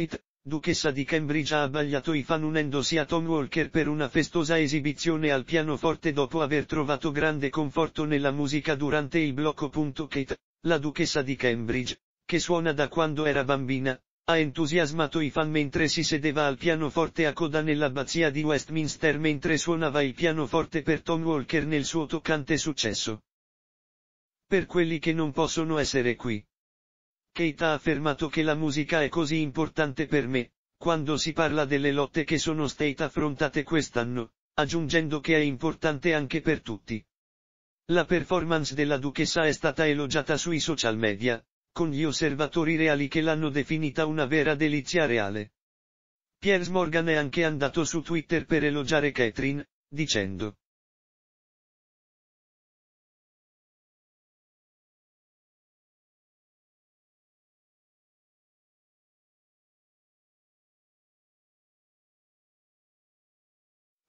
Beckett, duchessa di Cambridge ha abbagliato i fan unendosi a Tom Walker per una festosa esibizione al pianoforte dopo aver trovato grande conforto nella musica durante il blocco. Kate, la duchessa di Cambridge, che suona da quando era bambina, ha entusiasmato i fan mentre si sedeva al pianoforte a coda nell'abbazia di Westminster mentre suonava il pianoforte per Tom Walker nel suo toccante successo. Per quelli che non possono essere qui. Keita ha affermato che la musica è così importante per me, quando si parla delle lotte che sono state affrontate quest'anno, aggiungendo che è importante anche per tutti. La performance della duchessa è stata elogiata sui social media, con gli osservatori reali che l'hanno definita una vera delizia reale. Piers Morgan è anche andato su Twitter per elogiare Catherine, dicendo,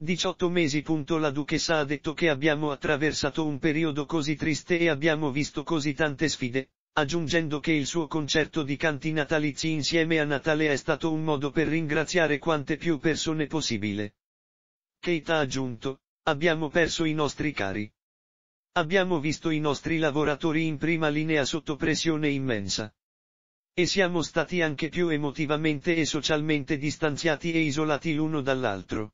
18 mesi. La duchessa ha detto che abbiamo attraversato un periodo così triste e abbiamo visto così tante sfide, aggiungendo che il suo concerto di canti natalizi insieme a Natale è stato un modo per ringraziare quante più persone possibile. Kate ha aggiunto, abbiamo perso i nostri cari. Abbiamo visto i nostri lavoratori in prima linea sotto pressione immensa. E siamo stati anche più emotivamente e socialmente distanziati e isolati l'uno dall'altro.